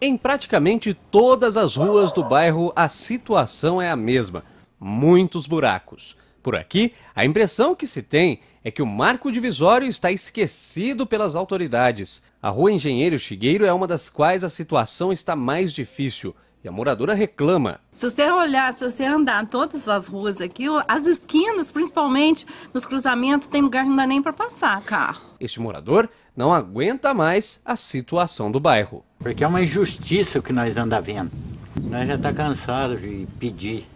Em praticamente todas as ruas do bairro, a situação é a mesma: muitos buracos. Por aqui, a impressão que se tem é que o marco divisório está esquecido pelas autoridades. A rua Engenheiro Chigueiro é uma das quais a situação está mais difícil. E a moradora reclama. Se você olhar, se você andar todas as ruas aqui, as esquinas, principalmente nos cruzamentos, tem lugar que não dá nem para passar carro. Este morador não aguenta mais a situação do bairro. Porque é uma injustiça o que nós andamos vendo. Nós já está cansados de pedir